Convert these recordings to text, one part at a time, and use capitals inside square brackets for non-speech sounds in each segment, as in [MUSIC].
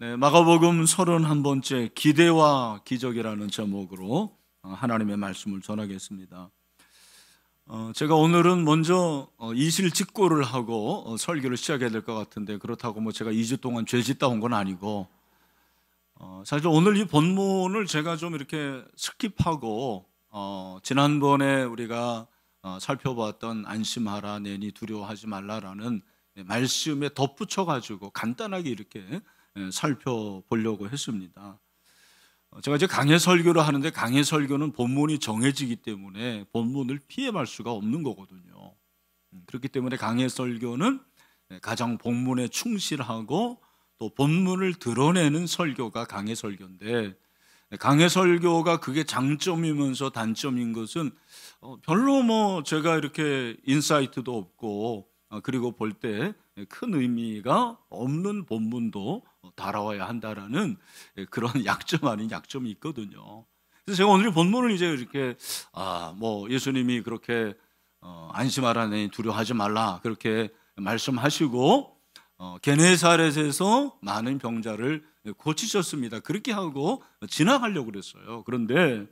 네, 마가복음 31번째 기대와 기적이라는 제목으로 어, 하나님의 말씀을 전하겠습니다. 어, 제가 오늘은 먼저 어, 이실직고를 하고 어, 설교를 시작해야 될 것 같은데 그렇다고 뭐 제가 2주 동안 죄 짓다 온 건 아니고 어, 사실 오늘 이 본문을 제가 좀 이렇게 스킵하고 어, 지난번에 우리가 살펴봤던 안심하라 내니 두려워하지 말라라는 네, 말씀에 덧붙여 가지고 간단하게 이렇게 예, 살펴보려고 했습니다. 어, 제가 이제 강해 설교를 하는데 강해 설교는 본문이 정해지기 때문에 본문을 피해갈 수가 없는 거거든요. 음, 그렇기 때문에 강해 설교는 예, 가장 본문에 충실하고 또 본문을 드러내는 설교가 강해 설교인데 예, 강해 설교가 그게 장점이면서 단점인 것은 어, 별로 뭐 제가 이렇게 인사이트도 없고 어, 그리고 볼때 큰 의미가 없는 본문도 달아와야 한다라는 예, 그런 [LAUGHS] 약점 아닌 약점이 있거든요. 그래서 제가 오늘 본문을 이제 이렇게 아뭐 예수님이 그렇게 어, 안심하라니 두려워하지 말라 그렇게 말씀하시고 어, 게네사렛에서 많은 병자를 고치셨습니다. 그렇게 하고 지나가려고 그랬어요. 그런데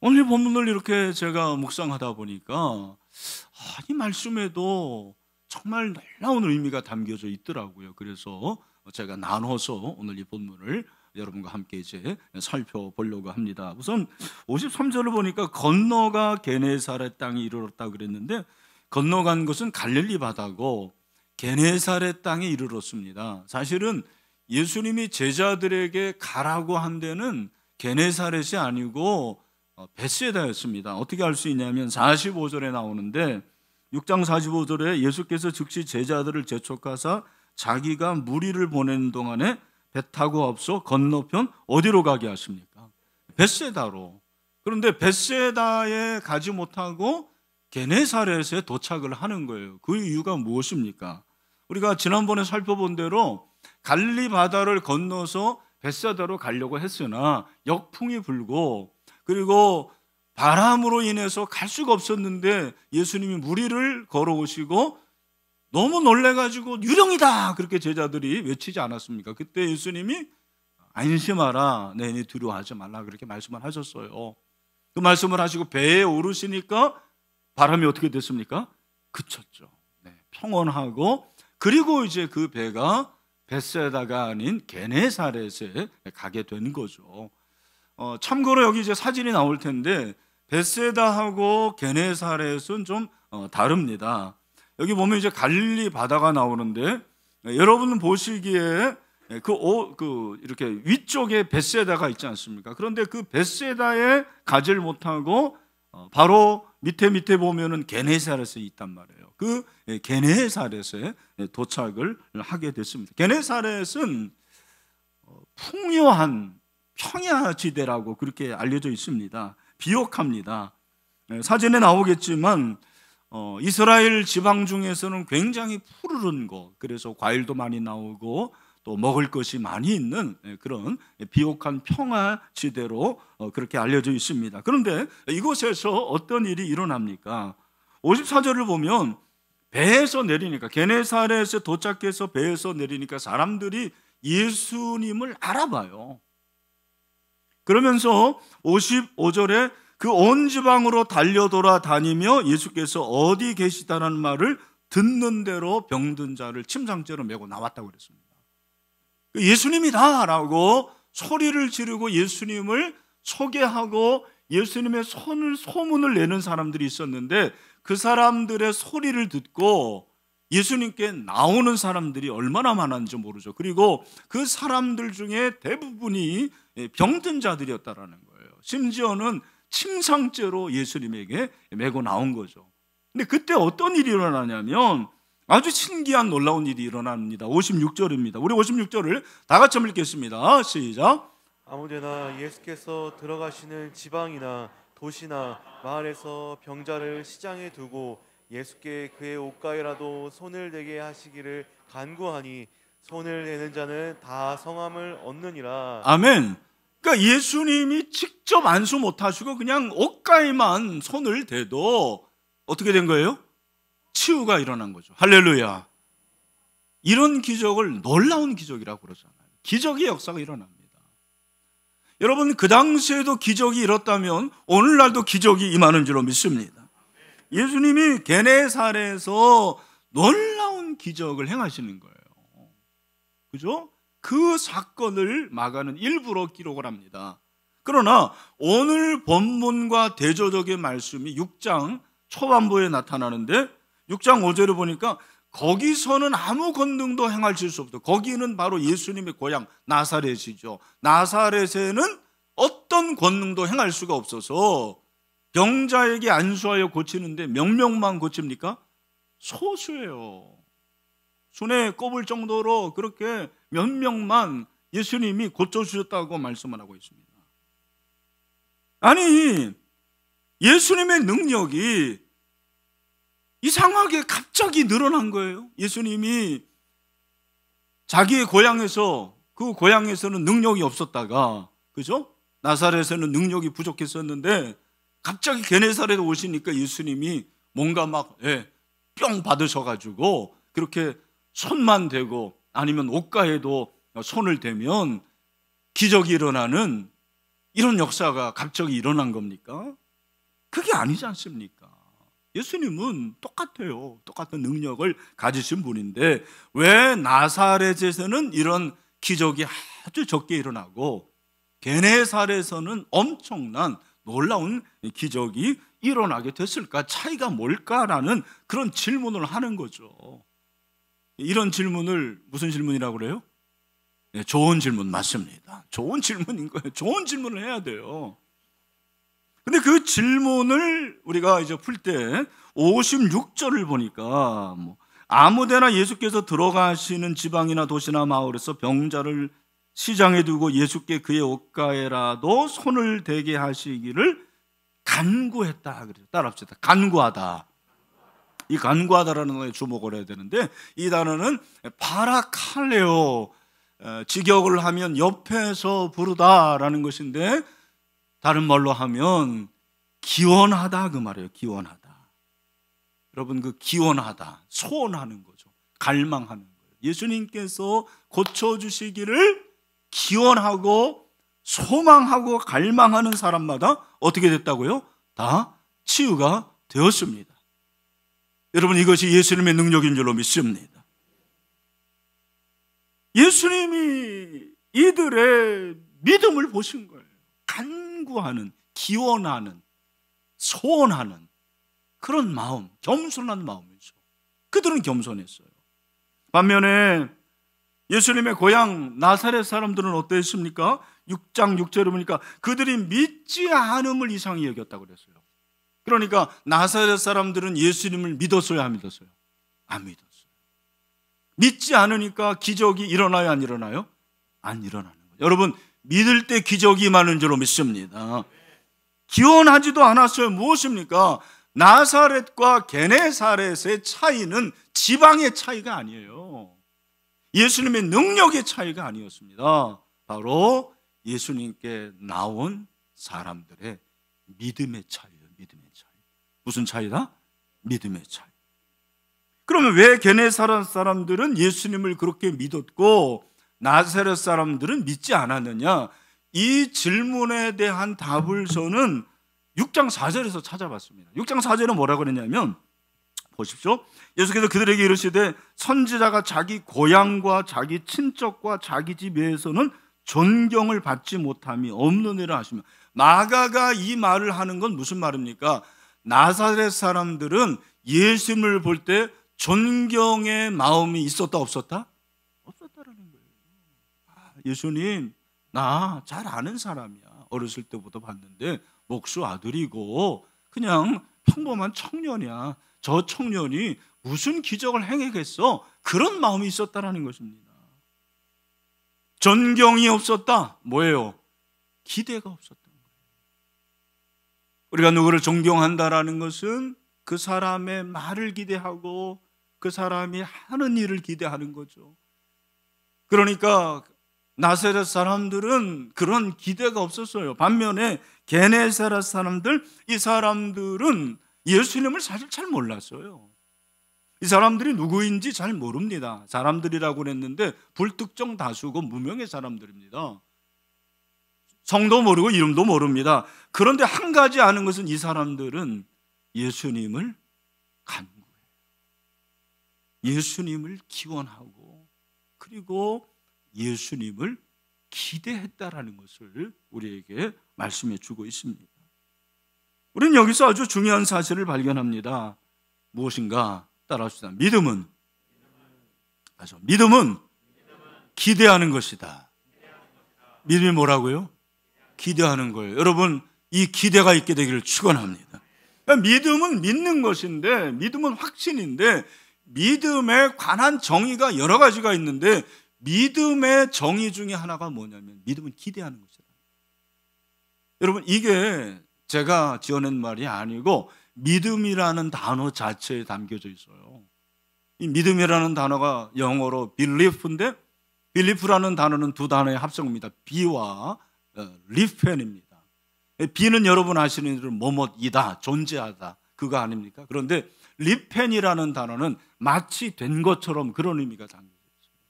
오늘 본문을 이렇게 제가 묵상하다 보니까 아, 이 말씀에도 정말 놀라운 의미가 담겨져 있더라고요. 그래서 제가 나눠서 오늘 이 본문을 여러분과 함께 이제 살펴보려고 합니다. 우선 53절을 보니까 건너가 게네사렛 땅에 이르렀다 그랬는데 건너간 것은 갈릴리 바다고 게네사렛 땅에 이르렀습니다. 사실은 예수님이 제자들에게 가라고 한 데는 게네사렛이 아니고 어, 베세다였습니다. 어떻게 알 수 있냐면 45절에 나오는데 6장 45절에 예수께서 즉시 제자들을 재촉하사 자기가 무리를 보내는 동안에 배 타고 없어 건너편 어디로 가게 하십니까? 베세다로 그런데 베세다에 가지 못하고 게네사렛에 도착을 하는 거예요. 그 이유가 무엇입니까? 우리가 지난번에 살펴본 대로 갈리 바다를 건너서 베세다로 가려고 했으나 역풍이 불고 그리고 바람으로 인해서 갈 수가 없었는데 예수님이 무리를 걸어오시고 너무 놀래가지고 유령이다! 그렇게 제자들이 외치지 않았습니까? 그때 예수님이 안심하라. 내니 두려워하지 말라. 그렇게 말씀을 하셨어요. 그 말씀을 하시고 배에 오르시니까 바람이 어떻게 됐습니까? 그쳤죠. 네, 평온하고 그리고 이제 그 배가 벳세다가 아닌 게네사렛에 가게 된 거죠. 어, 참고로 여기 이제 사진이 나올 텐데 베세다하고 게네사렛은 좀 어, 다릅니다. 여기 보면 이제 갈릴리 바다가 나오는데 네, 여러분 보시기에 네, 그, 오, 그 이렇게 위쪽에 베세다가 있지 않습니까? 그런데 그 베세다에 가지를 못하고 어, 바로 밑에 밑에 보면은 게네사렛에 있단 말이에요. 그 네, 게네사렛에 도착을 하게 됐습니다. 게네사렛은 어, 풍요한 평야 지대라고 그렇게 알려져 있습니다. 비옥합니다. 네, 사진에 나오겠지만 어, 이스라엘 지방 중에서는 굉장히 푸르른 곳, 그래서 과일도 많이 나오고 또 먹을 것이 많이 있는 네, 그런 비옥한 평화 지대로 어, 그렇게 알려져 있습니다. 그런데 이곳에서 어떤 일이 일어납니까? 54절을 보면 배에서 내리니까 게네사렛에 도착해서 배에서 내리니까 사람들이 예수님을 알아봐요. 그러면서 55절에 그 온 지방으로 달려 돌아다니며 예수께서 어디 계시다라는 말을 듣는 대로 병든 자를 침상죄로 메고 나왔다고 그랬습니다. 그 예수님이다라고 소리를 지르고 예수님을 소개하고 예수님의 손을 소문을 내는 사람들이 있었는데 그 사람들의 소리를 듣고 예수님께 나오는 사람들이 얼마나 많았는지 모르죠. 그리고 그 사람들 중에 대부분이 예, 병든 자들이었다라는 거예요. 심지어는 침상죄로 예수님에게 메고 나온 거죠. 근데 그때 어떤 일이 일어나냐면 아주 신기한 놀라운 일이 일어납니다. 56절입니다. 우리 56절을 다 같이 읽겠습니다. 시작. 아무데나 예수께서 들어가시는 지방이나 도시나 마을에서 병자를 시장에 두고 예수께 그의 옷가에라도 손을 대게 하시기를 간구하니 손을 대는 자는 다 성함을 얻느니라. 아멘. 그러니까 예수님이 직접 안수 못 하시고 그냥 옷가에만 손을 대도 어떻게 된 거예요? 치유가 일어난 거죠. 할렐루야. 이런 기적을 놀라운 기적이라고 그러잖아요. 기적의 역사가 일어납니다. 여러분, 그 당시에도 기적이 일었다면 오늘날도 기적이 임하는 줄로 믿습니다. 예수님이 게네살에서 놀라운 기적을 행하시는 거예요. 그죠? 그 사건을 막아는 일부러 기록을 합니다. 그러나 오늘 본문과 대조적의 말씀이 6장 초반부에 나타나는데 6장 5절을 보니까 거기서는 아무 권능도 행할 수 없다. 거기는 바로 예수님의 고향 나사렛이죠. 나사렛에는 어떤 권능도 행할 수가 없어서 병자에게 안수하여 고치는데 몇 명만 고칩니까? 소수예요. 손에 꼽을 정도로 그렇게 몇 명만 예수님이 고쳐주셨다고 말씀을 하고 있습니다. 아니, 예수님의 능력이 이상하게 갑자기 늘어난 거예요. 예수님이 자기의 고향에서 그 고향에서는 능력이 없었다가 그죠? 나사렛에는 능력이 부족했었는데 갑자기 게네사렛에 오시니까 예수님이 뭔가 막뿅 예, 받으셔 가지고 그렇게 손만 대고 아니면 옷가에도 손을 대면 기적이 일어나는 이런 역사가 갑자기 일어난 겁니까? 그게 아니지 않습니까? 예수님은 똑같아요. 똑같은 능력을 가지신 분인데 왜 나사렛에서는 이런 기적이 아주 적게 일어나고 게네살에서는 엄청난 놀라운 기적이 일어나게 됐을까? 차이가 뭘까라는 그런 질문을 하는 거죠. 이런 질문을 무슨 질문이라고 그래요? 네, 좋은 질문 맞습니다. 좋은 질문인 거예요. 좋은 질문을 해야 돼요. 근데 그 질문을 우리가 이제 풀 때 56절을 보니까 뭐 아무데나 예수께서 들어가시는 지방이나 도시나 마을에서 병자를 시장에 두고 예수께 그의 옷가에라도 손을 대게 하시기를 간구했다 그래요. 따라합시다. 간구하다. 이 간과하다라는 단에 주목을 해야 되는데 이 단어는 바라칼레오 직역을 하면 옆에서 부르다라는 것인데 다른 말로 하면 기원하다 그 말이에요. 기원하다. 여러분 그 기원하다 소원하는 거죠. 갈망하는 거예요. 예수님께서 고쳐 주시기를 기원하고 소망하고 갈망하는 사람마다 어떻게 됐다고요? 다 치유가 되었습니다. 여러분 이것이 예수님의 능력인 줄로 믿습니다. 예수님이 이들의 믿음을 보신 거예요. 간구하는, 기원하는, 소원하는 그런 마음, 겸손한 마음이죠. 그들은 겸손했어요. 반면에 예수님의 고향 나사렛 사람들은 어땠습니까? 6장 6절을 보니까 그들이 믿지 않음을 이상히 여겼다고 그랬어요. 그러니까 나사렛 사람들은 예수님을 믿었어야 믿었어요? 안 믿었어요. 믿지 않으니까 기적이 일어나요, 안 일어나요? 안 일어나는 거예요. 여러분, 믿을 때 기적이 많은 줄로 믿습니다. 기원하지도 않았어요. 무엇입니까? 나사렛과 게네사렛의 차이는 지방의 차이가 아니에요. 예수님의 능력의 차이가 아니었습니다. 바로 예수님께 나온 사람들의 믿음의 차이. 무슨 차이다? 믿음의 차이. 그러면 왜 걔네 사람들은 예수님을 그렇게 믿었고 나사렛 사람들은 믿지 않았느냐? 이 질문에 대한 답을 저는 6장 4절에서 찾아봤습니다. 6장 4절은 뭐라고 그랬냐면 보십시오. 예수께서 그들에게 이르시되 선지자가 자기 고향과 자기 친척과 자기 집에서는 존경을 받지 못함이 없는 일을 하시면 마가가 이 말을 하는 건 무슨 말입니까? 나사렛 사람들은 예수님을 볼 때 존경의 마음이 있었다 없었다? 없었다라는 거예요. 아, 예수님 나 잘 아는 사람이야. 어렸을 때부터 봤는데 목수 아들이고 그냥 평범한 청년이야. 저 청년이 무슨 기적을 행했겠어? 그런 마음이 있었다라는 것입니다. 존경이 없었다. 뭐예요? 기대가 없었다. 우리가 누구를 존경한다라는 것은 그 사람의 말을 기대하고 그 사람이 하는 일을 기대하는 거죠. 그러니까 나세렛 사람들은 그런 기대가 없었어요. 반면에 게네사라 사람들 이 사람들은 예수님을 사실 잘 몰랐어요. 이 사람들이 누구인지 잘 모릅니다. 사람들이라고 했는데 불특정 다수고 무명의 사람들입니다. 성도 모르고 이름도 모릅니다. 그런데 한 가지 아는 것은 이 사람들은 예수님을 간구해요. 예수님을 기원하고 그리고 예수님을 기대했다라는 것을 우리에게 말씀해 주고 있습니다. 우리는 여기서 아주 중요한 사실을 발견합니다. 무엇인가 따라합시다. 믿음은 믿음은 기대하는 것이다. 믿음이 뭐라고요? 기대하는 거예요. 여러분 이 기대가 있게 되기를 축원합니다. 그러니까 믿음은 믿는 것인데 믿음은 확신인데 믿음에 관한 정의가 여러 가지가 있는데 믿음의 정의 중에 하나가 뭐냐면 믿음은 기대하는 것이다. 여러분 이게 제가 지어낸 말이 아니고 믿음이라는 단어 자체에 담겨져 있어요. 이 믿음이라는 단어가 영어로 belief인데 belief라는 단어는 두 단어의 합성입니다. b 와 어, 리펜입니다. 비는 여러분 아시는 대로 뭐뭐이다, 존재하다, 그거 아닙니까? 그런데 리펜이라는 단어는 마치 된 것처럼 그런 의미가 담겨 있습니다.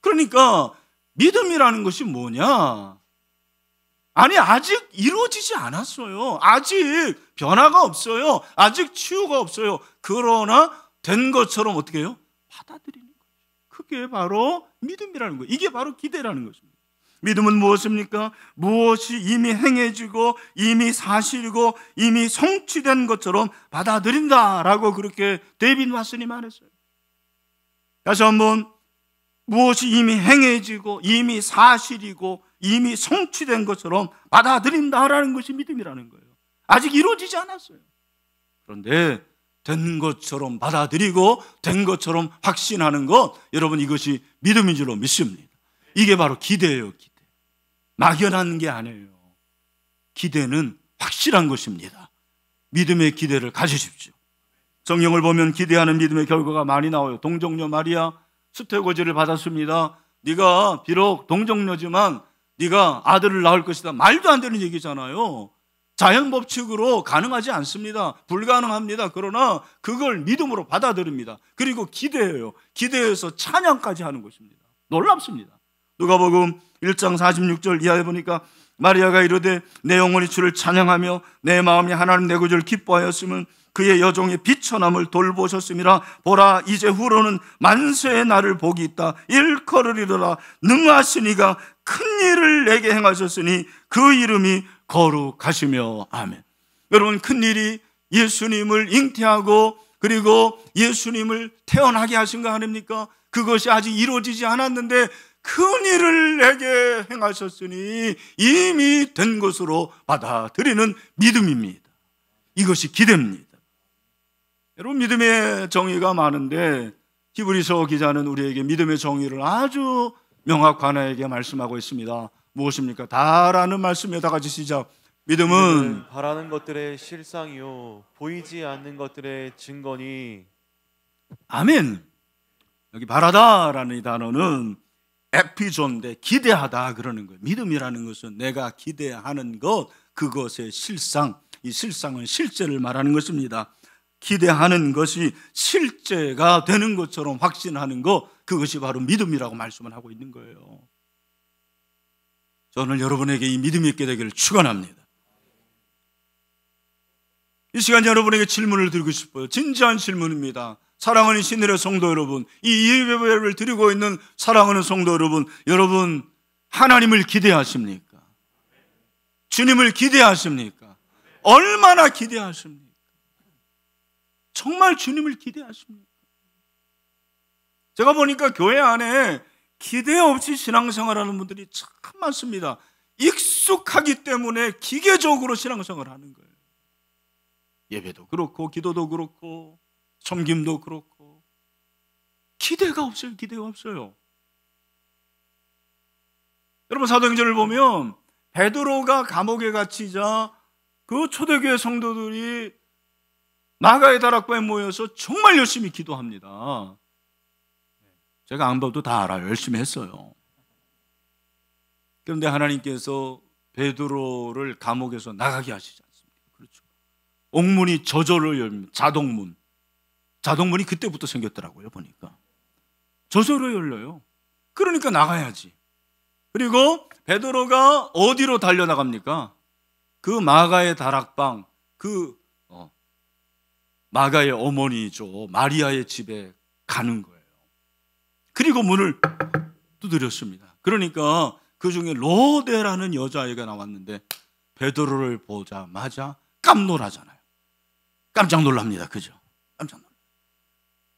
그러니까 믿음이라는 것이 뭐냐? 아니, 아직 이루어지지 않았어요. 아직 변화가 없어요. 아직 치유가 없어요. 그러나 된 것처럼 어떻게 해요? 받아들이는 거예요. 그게 바로 믿음이라는 거예요. 이게 바로 기대라는 것입니다. 믿음은 무엇입니까? 무엇이 이미 행해지고 이미 사실이고 이미 성취된 것처럼 받아들인다라고 그렇게 데빈 왓슨이 말했어요. 다시 한번 무엇이 이미 행해지고 이미 사실이고 이미 성취된 것처럼 받아들인다라는 것이 믿음이라는 거예요. 아직 이루어지지 않았어요. 그런데 된 것처럼 받아들이고 된 것처럼 확신하는 것 여러분 이것이 믿음인 줄로 믿습니다. 이게 바로 기대예요. 기대. 막연한 게 아니에요. 기대는 확실한 것입니다. 믿음의 기대를 가지십시오. 성경을 보면 기대하는 믿음의 결과가 많이 나와요. 동정녀 마리아 수태고지를 받았습니다. 네가 비록 동정녀지만 네가 아들을 낳을 것이다. 말도 안 되는 얘기잖아요. 자연 법칙으로 가능하지 않습니다. 불가능합니다. 그러나 그걸 믿음으로 받아들입니다. 그리고 기대해요. 기대해서 찬양까지 하는 것입니다. 놀랍습니다. 누가복음 1장 46절 이하에 보니까 마리아가 이르되 내 영혼이 주를 찬양하며 내 마음이 하나님 내 구주를 기뻐하였음은 그의 여종의 비천함을 돌보셨음이라 보라 이제 후로는 만세의 날을 복이 있다 일컬을 이르라 능하시니가 큰 일을 내게 행하셨으니 그 이름이 거룩하시며 아멘. 여러분 큰 일이 예수님을 잉태하고 그리고 예수님을 태어나게 하신 거 아닙니까? 그것이 아직 이루어지지 않았는데 큰 일을 내게 행하셨으니 이미 된 것으로 받아들이는 믿음입니다. 이것이 기대입니다. 여러분 믿음의 정의가 많은데 히브리서 기자는 우리에게 믿음의 정의를 아주 명확하게 말씀하고 있습니다. 무엇입니까? 다라는 말씀에 다 같이 시작. 믿음은, 바라는 것들의 실상이요 보이지 않는 것들의 증거니. 아멘. 여기 바라다라는 이 단어는 에피존데 기대하다 그러는 거예요. 믿음이라는 것은 내가 기대하는 것 그것의 실상 이 실상은 실제를 말하는 것입니다. 기대하는 것이 실제가 되는 것처럼 확신하는 것 그것이 바로 믿음이라고 말씀을 하고 있는 거예요. 저는 여러분에게 이 믿음이 있게 되기를 축원합니다. 이 시간 여러분에게 질문을 드리고 싶어요. 진지한 질문입니다. 사랑하는 신들의 성도 여러분, 이 예배를 드리고 있는 사랑하는 성도 여러분, 여러분 하나님을 기대하십니까? 주님을 기대하십니까? 얼마나 기대하십니까? 정말 주님을 기대하십니까? 제가 보니까 교회 안에 기대 없이 신앙생활하는 분들이 참 많습니다. 익숙하기 때문에 기계적으로 신앙생활 하는 거예요. 예배도 그렇고, 기도도 그렇고, 섬김도 그렇고 기대가 없어요. 기대가 없어요. 여러분 사도행전을 보면 베드로가 감옥에 갇히자 그 초대교회 성도들이 마가의 다락방에 모여서 정말 열심히 기도합니다. 제가 안봐도 다 알아요. 열심히 했어요. 그런데 하나님께서 베드로를 감옥에서 나가게 하시지 않습니까? 그렇죠. 옥문이 저절로 열립니다. 자동문. 자동문이 그때부터 생겼더라고요, 보니까. 저절로 열려요. 그러니까 나가야지. 그리고 베드로가 어디로 달려나갑니까? 그 마가의 다락방, 그 어, 마가의 어머니죠. 마리아의 집에 가는 거예요. 그리고 문을 두드렸습니다. 그러니까 그 중에 로데라는 여자아이가 나왔는데 베드로를 보자마자 깜놀하잖아요. 깜짝 놀랍니다. 그죠? 깜짝 놀랍니다.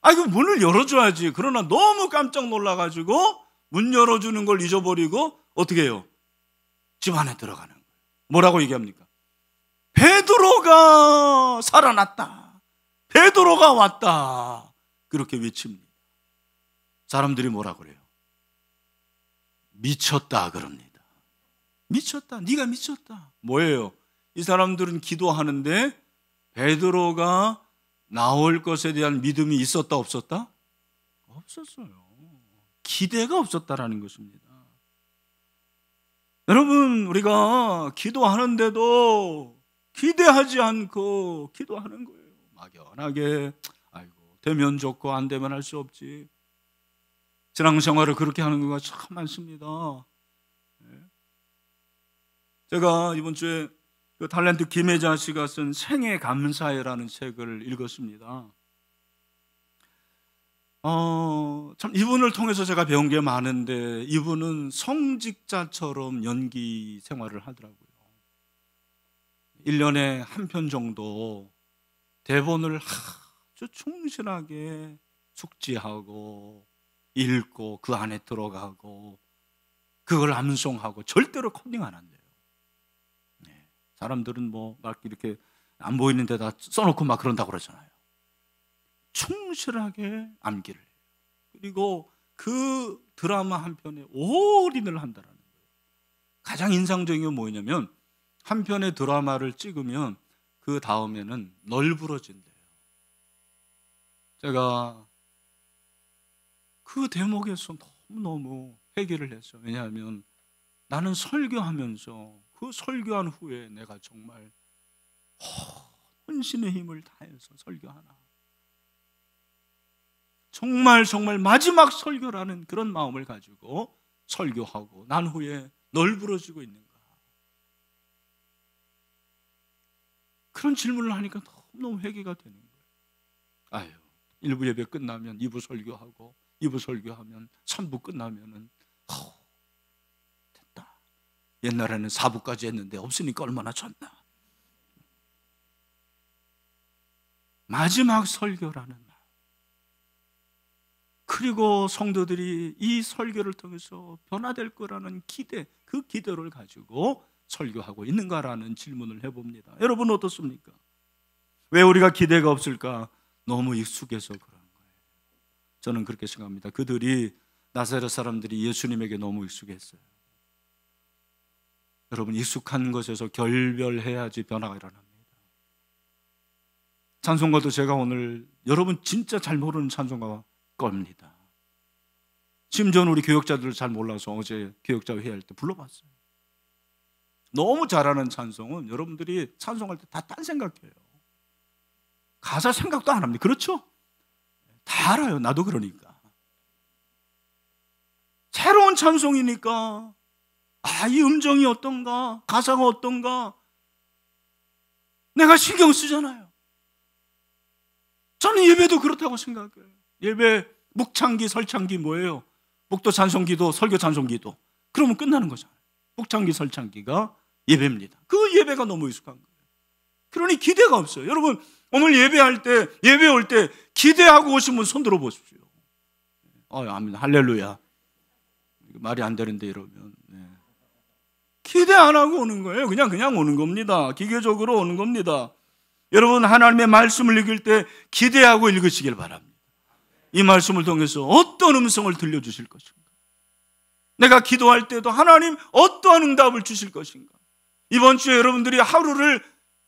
아, 이거 문을 열어줘야지. 그러나 너무 깜짝 놀라가지고 문 열어주는 걸 잊어버리고 어떻게 해요? 집 안에 들어가는 거예요. 뭐라고 얘기합니까? 베드로가 살아났다. 베드로가 왔다. 그렇게 외칩니다. 사람들이 뭐라 그래요? 미쳤다 그럽니다. 미쳤다. 네가 미쳤다. 뭐예요? 이 사람들은 기도하는데 베드로가 나올 것에 대한 믿음이 있었다 없었다? 없었어요. 기대가 없었다라는 것입니다. 여러분, 우리가 기도하는데도 기대하지 않고 기도하는 거예요. 막연하게, 아이고, 되면 좋고 안 되면 할 수 없지. 신앙생활을 그렇게 하는 경우가 참 많습니다. 네. 제가 이번 주에 그 탤런트 김혜자 씨가 쓴 생애 감사해라는 책을 읽었습니다. 어, 참 이분을 통해서 제가 배운 게 많은데 이분은 성직자처럼 연기 생활을 하더라고요. 1년에 한 편 정도 대본을 아주 충실하게 숙지하고 읽고 그 안에 들어가고 그걸 암송하고 절대로 코딩 안 한다. 사람들은 뭐막 이렇게 안 보이는 데다 써놓고 막 그런다고 그러잖아요. 충실하게 암기를 해요. 그리고 그 드라마 한 편에 올인을 한다라는 거예요. 가장 인상적인 게 뭐냐면 한 편의 드라마를 찍으면 그 다음에는 널브러진대요. 제가 그 대목에서 너무너무 회개를 했어요. 왜냐하면 나는 설교하면서 그 설교한 후에 내가 정말 혼신의 힘을 다해서 설교하나. 정말 정말 마지막 설교라는 그런 마음을 가지고 설교하고 난 후에 널브러지고 있는가? 그런 질문을 하니까 너무너무 회개가 되는 거예요. 아유, 1부 예배 끝나면 2부 설교하고 2부 설교하면 3부 끝나면은 옛날에는 사부까지 했는데 없으니까 얼마나 좋나. 마지막 설교라는 말. 그리고 성도들이 이 설교를 통해서 변화될 거라는 기대, 그 기대를 가지고 설교하고 있는가라는 질문을 해봅니다. 여러분 어떻습니까? 왜 우리가 기대가 없을까? 너무 익숙해서 그런 거예요. 저는 그렇게 생각합니다. 그들이 나사렛 사람들이 예수님에게 너무 익숙했어요. 여러분 익숙한 것에서 결별해야지 변화가 일어납니다. 찬송가도 제가 오늘 여러분 진짜 잘 모르는 찬송가 겁니다. 심지어 우리 교역자들을 잘 몰라서 어제 교역자 회의할 때 불러봤어요. 너무 잘하는 찬송은 여러분들이 찬송할 때 다 딴 생각해요. 가사 생각도 안 합니다. 그렇죠? 다 알아요. 나도 그러니까. 새로운 찬송이니까 아, 이 음정이 어떤가? 가사가 어떤가? 내가 신경 쓰잖아요. 저는 예배도 그렇다고 생각해요. 예배 묵창기, 설창기 뭐예요? 목도 찬송기도, 설교 찬송기도. 그러면 끝나는 거잖아요. 묵창기, 설창기가 예배입니다. 그 예배가 너무 익숙한 거예요. 그러니 기대가 없어요. 여러분, 오늘 예배할 때, 예배 올 때 기대하고 오신 분 손들어 보십시오. 어, 아멘. 할렐루야. 말이 안 되는데 이러면. 기대 안 하고 오는 거예요. 그냥 그냥 오는 겁니다. 기계적으로 오는 겁니다. 여러분 하나님의 말씀을 읽을 때 기대하고 읽으시길 바랍니다. 이 말씀을 통해서 어떤 음성을 들려주실 것인가? 내가 기도할 때도 하나님 어떠한 응답을 주실 것인가? 이번 주에 여러분들이 하루를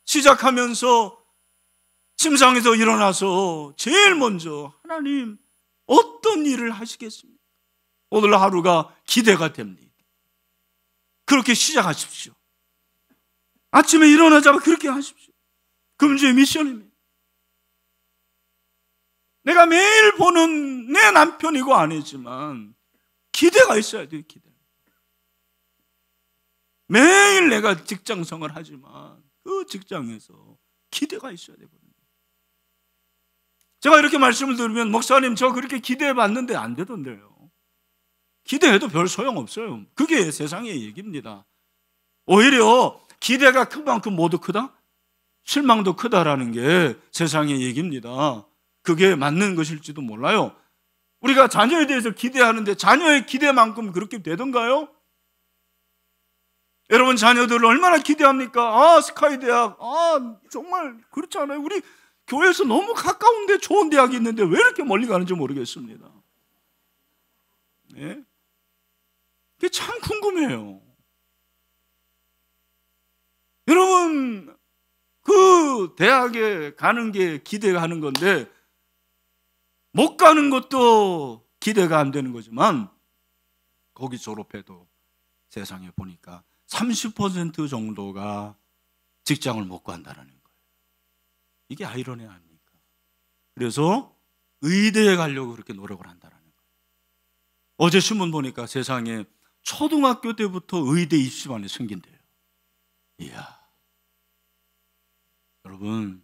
시작하면서 침상에서 일어나서 제일 먼저 하나님 어떤 일을 하시겠습니까? 오늘 하루가 기대가 됩니다. 그렇게 시작하십시오. 아침에 일어나자마자 그렇게 하십시오. 금주의 미션입니다. 내가 매일 보는 내 남편이고 아니지만 기대가 있어야 돼요, 기대. 매일 내가 직장 생활 하지만 그 직장에서 기대가 있어야 되거든요. 제가 이렇게 말씀을 드리면 목사님 저 그렇게 기대해 봤는데 안 되던데요. 기대해도 별 소용없어요. 그게 세상의 얘기입니다. 오히려 기대가 그만큼 모두 크다? 실망도 크다라는 게 세상의 얘기입니다. 그게 맞는 것일지도 몰라요. 우리가 자녀에 대해서 기대하는데 자녀의 기대만큼 그렇게 되던가요? 여러분 자녀들을 얼마나 기대합니까? 아 스카이 대학 아 정말 그렇지 않아요? 우리 교회에서 너무 가까운데 좋은 대학이 있는데 왜 이렇게 멀리 가는지 모르겠습니다. 예? 그게 참 궁금해요. 여러분, 그 대학에 가는 게 기대하는 건데, 못 가는 것도 기대가 안 되는 거지만, 거기 졸업해도 세상에 보니까 30% 정도가 직장을 못구다는 거예요. 이게 아이러니 아닙니까? 그래서 의대에 가려고 그렇게 노력을 한다는 거예요. 어제 신문 보니까 세상에 초등학교 때부터 의대 입시반에 생긴대요. 이야. 여러분,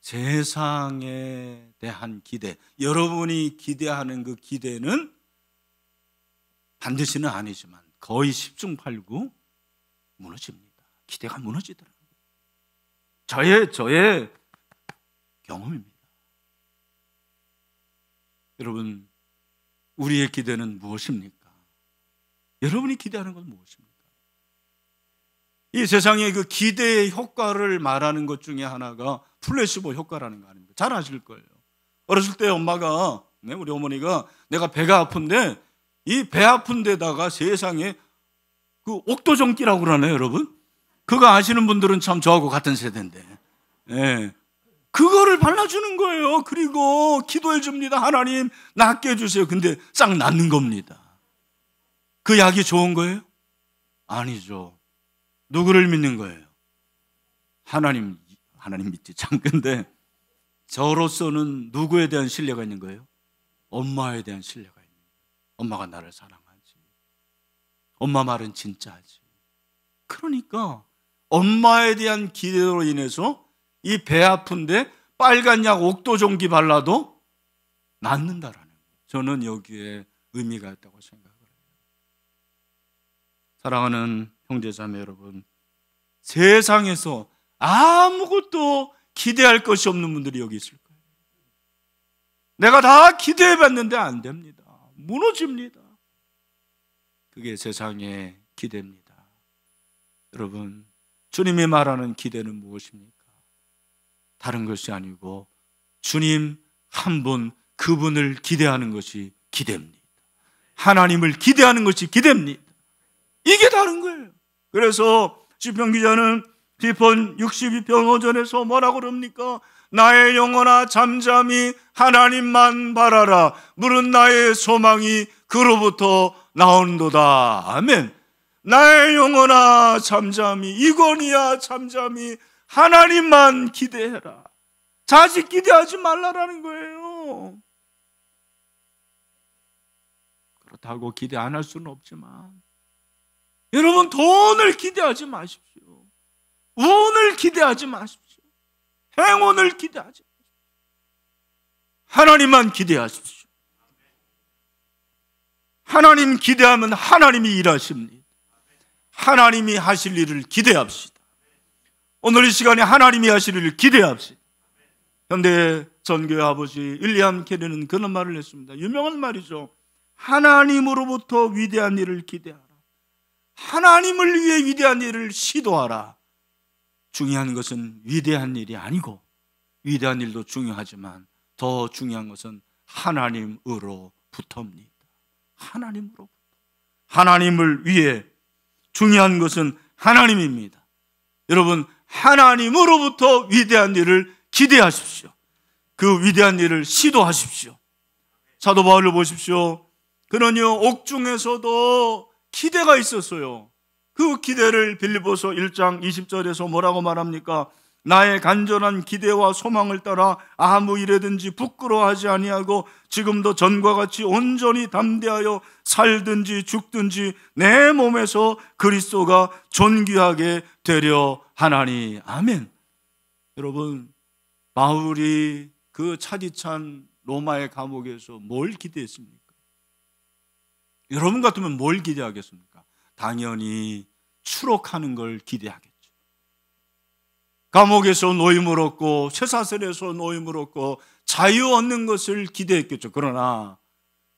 세상에 대한 기대, 여러분이 기대하는 그 기대는 반드시는 아니지만 거의 10중 8구 무너집니다. 기대가 무너지더라고요. 저의, 저의 경험입니다. 여러분, 우리의 기대는 무엇입니까? 여러분이 기대하는 건 무엇입니까? 이 세상의 그 기대의 효과를 말하는 것 중에 하나가 플래시보 효과라는 거 아닙니까? 잘 아실 거예요. 어렸을 때 엄마가, 네, 우리 어머니가 내가 배가 아픈데 이 배 아픈 데다가 세상에 그 옥도전기라고 그러네 여러분? 그거 아시는 분들은 참 저하고 같은 세대인데. 예. 그거를 발라주는 거예요. 그리고 기도해 줍니다. 하나님, 낫게 해주세요. 근데 싹 낫는 겁니다. 그 약이 좋은 거예요? 아니죠. 누구를 믿는 거예요? 하나님, 하나님 믿지. 참, 근데 저로서는 누구에 대한 신뢰가 있는 거예요? 엄마에 대한 신뢰가 있는 거예요. 엄마가 나를 사랑하지. 엄마 말은 진짜지. 그러니까 엄마에 대한 기대로 인해서 이 배 아픈데 빨간 약 옥도종기 발라도 낫는다라는 거예요. 저는 여기에 의미가 있다고 생각합니다. 사랑하는 형제자매 여러분, 세상에서 아무것도 기대할 것이 없는 분들이 여기 있을 거예요. 내가 다 기대해 봤는데 안 됩니다. 무너집니다. 그게 세상의 기대입니다. 여러분, 주님이 말하는 기대는 무엇입니까? 다른 것이 아니고 주님 한 분, 그분을 기대하는 것이 기대입니다. 하나님을 기대하는 것이 기대입니다. 이게 다른 거예요. 그래서 시편 기자는 시편 62편 5전에서 뭐라고 그럽니까? 나의 영혼아 잠잠히 하나님만 바라라. 물은 나의 소망이 그로부터 나온도다. 아멘. 나의 영혼아 잠잠히 이건이야 잠잠히 하나님만 기대해라. 자식 기대하지 말라라는 거예요. 그렇다고 기대 안 할 수는 없지만 여러분 돈을 기대하지 마십시오. 운을 기대하지 마십시오. 행운을 기대하지 마십시오. 하나님만 기대하십시오. 하나님 기대하면 하나님이 일하십니다. 하나님이 하실 일을 기대합시다. 오늘 이 시간에 하나님이 하실 일을 기대합시다. 현대 전교의 아버지 일리암 캐리는 그런 말을 했습니다. 유명한 말이죠. 하나님으로부터 위대한 일을 기대하라. 하나님을 위해 위대한 일을 시도하라. 중요한 것은 위대한 일이 아니고 위대한 일도 중요하지만 더 중요한 것은 하나님으로부터입니다. 하나님으로부터. 하나님을 위해 중요한 것은 하나님입니다. 여러분, 하나님으로부터 위대한 일을 기대하십시오. 그 위대한 일을 시도하십시오. 사도 바울을 보십시오. 그러니 옥중에서도 기대가 있었어요. 그 기대를 빌리보서 1장 20절에서 뭐라고 말합니까? 나의 간절한 기대와 소망을 따라 아무 일에든지 부끄러워하지 아니하고 지금도 전과 같이 온전히 담대하여 살든지 죽든지 내 몸에서 그리스도가 존귀하게 되려 하나니 아멘. 여러분 바울이 그 차디찬 로마의 감옥에서 뭘 기대했습니까? 여러분 같으면 뭘 기대하겠습니까? 당연히 추록하는 걸 기대하겠죠. 감옥에서 노임을 얻고 쇠사슬에서 노임을 얻고 자유 얻는 것을 기대했겠죠. 그러나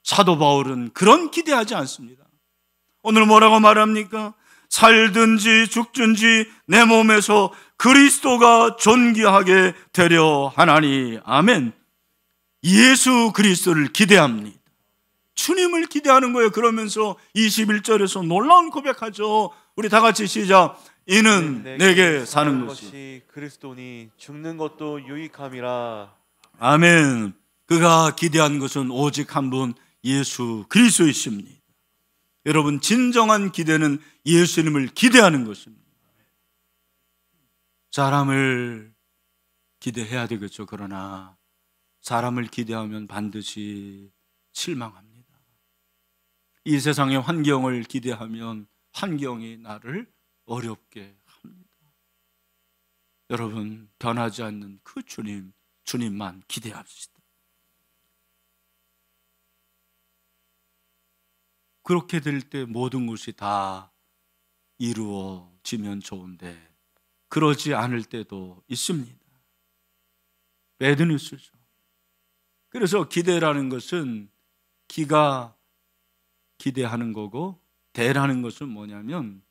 사도 바울은 그런 기대하지 않습니다. 오늘 뭐라고 말합니까? 살든지 죽든지 내 몸에서 그리스도가 존귀하게 되려 하나니 아멘. 예수 그리스도를 기대합니다. 주님을 기대하는 거예요. 그러면서 21절에서 놀라운 고백하죠. 우리 다 같이 시작. 이는 네, 내게, 사는 것이 그리스도니 죽는 것도 유익함이라. 아멘. 그가 기대한 것은 오직 한 분 예수 그리스도이십니다. 여러분 진정한 기대는 예수님을 기대하는 것입니다. 사람을 기대해야 되겠죠. 그러나 사람을 기대하면 반드시 실망합니다. 이 세상의 환경을 기대하면 환경이 나를 어렵게 합니다. 여러분, 변하지 않는 그 주님, 주님만 기대합시다. 그렇게 될 때 모든 것이 다 이루어지면 좋은데, 그러지 않을 때도 있습니다. 배드 뉴스죠. 그래서 기대라는 것은 기가 기대하는 거고 대라는 것은 뭐냐면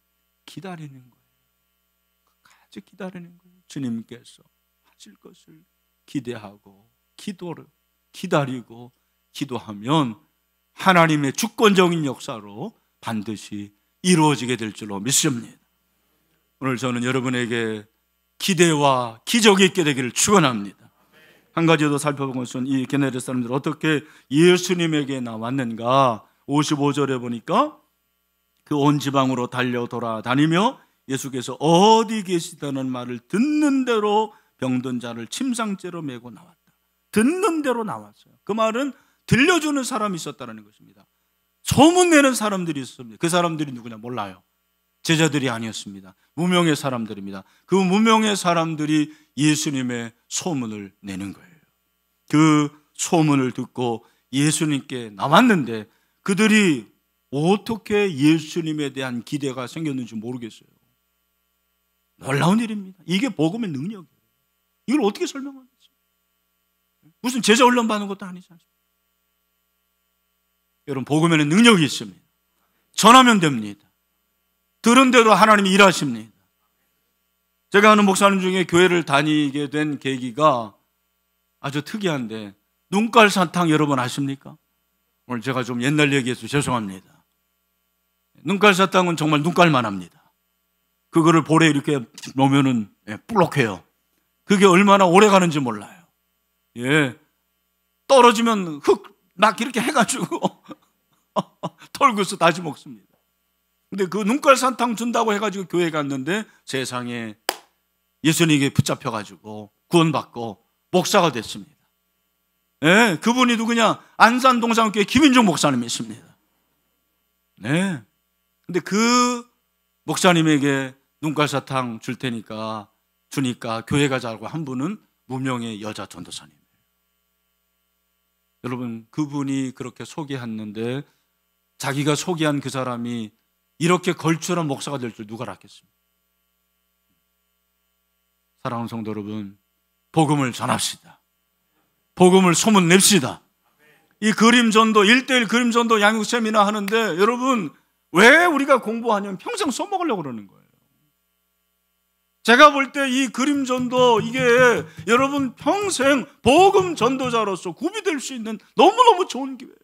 기다리는 거예요. 같이 기다리는 거예요. 주님께서 하실 것을 기대하고 기도를 기다리고 기도하면 하나님의 주권적인 역사로 반드시 이루어지게 될 줄로 믿습니다. 오늘 저는 여러분에게 기대와 기적이 있게 되기를 축원합니다. 한 가지 더 살펴본 것은 이 게네렛 사람들 어떻게 예수님에게 나왔는가 55절에 보니까 그 온 지방으로 달려 돌아다니며 예수께서 어디 계시다는 말을 듣는 대로 병든 자를 침상째로 메고 나왔다. 듣는 대로 나왔어요. 그 말은 들려주는 사람이 있었다는 것입니다. 소문내는 사람들이 있습니다. 그 사람들이 누구냐 몰라요. 제자들이 아니었습니다. 무명의 사람들입니다. 그 무명의 사람들이 예수님의 소문을 내는 거예요. 그 소문을 듣고 예수님께 나왔는데 그들이 어떻게 예수님에 대한 기대가 생겼는지 모르겠어요. 놀라운 일입니다. 이게 복음의 능력이에요. 이걸 어떻게 설명하겠지? 무슨 제자 훈련 받는 것도 아니지 않습니까? 여러분, 복음에는 능력이 있습니다. 전하면 됩니다. 들은 대로 하나님이 일하십니다. 제가 아는 목사님 중에 교회를 다니게 된 계기가 아주 특이한데, 눈깔 사탕 여러분 아십니까? 오늘 제가 좀 옛날 얘기해서 죄송합니다. 눈깔 사탕은 정말 눈깔만 합니다. 그거를 볼에 이렇게 놓으면은 예, 볼록해요. 그게 얼마나 오래 가는지 몰라요. 예. 떨어지면 흙막 이렇게 해가지고 [LAUGHS] 털고서 다시 먹습니다. 근데 그 눈깔 사탕 준다고 해가지고 교회 갔는데 세상에 예수님에게 붙잡혀가지고 구원받고 목사가 됐습니다. 네, 예, 그분이 누구냐? 안산 동산교회 김인종 목사님이십니다. 네. 근데 그 목사님에게 눈깔사탕 줄 테니까 주니까 교회가 잘고 한 분은 무명의 여자 전도사님 여러분 그분이 그렇게 소개했는데 자기가 소개한 그 사람이 이렇게 걸출한 목사가 될 줄 누가 알겠습니까 사랑하는 성도 여러분 복음을 전합시다. 복음을 소문 냅시다. 이 그림 전도, 일대일 그림 전도 양육 세미나 하는데 여러분, 왜 우리가 공부하냐면 평생 써먹으려고 그러는 거예요. 제가 볼 때 이 그림 전도 이게 여러분 평생 복음 전도자로서 구비될 수 있는 너무너무 좋은 기회예요.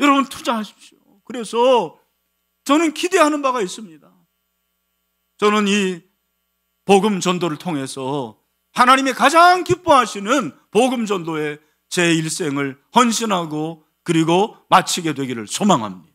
여러분 투자하십시오. 그래서 저는 기대하는 바가 있습니다. 저는 이 복음 전도를 통해서 하나님이 가장 기뻐하시는 복음 전도에 제 일생을 헌신하고 그리고 마치게 되기를 소망합니다.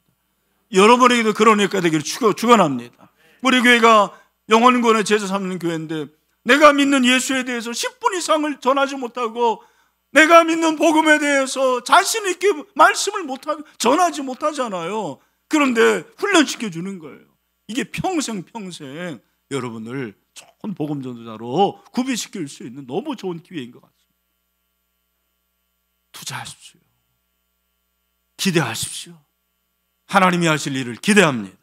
여러분에게도 그런 그러니까 예가 되기를 축원합니다. 우리 교회가 영원권의 제자 삼는 교회인데 내가 믿는 예수에 대해서 10분 이상을 전하지 못하고 내가 믿는 복음에 대해서 자신 있게 말씀을 못 전하지 못하잖아요. 그런데 훈련시켜 주는 거예요. 이게 평생 평생 여러분을 좋은 복음 전도자로 구비시킬 수 있는 너무 좋은 기회인 것 같습니다. 투자하십시오. 기대하십시오. 하나님이 하실 일을 기대합니다.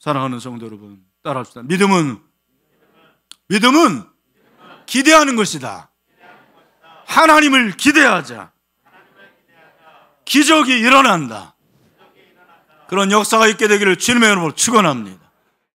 사랑하는 성도 여러분, 따라합시다. 믿음은 믿음은 기대하는 것이다. 하나님을 기대하자. 기적이 일어난다. 그런 역사가 있게 되기를 주님의 이름으로 축원합니다.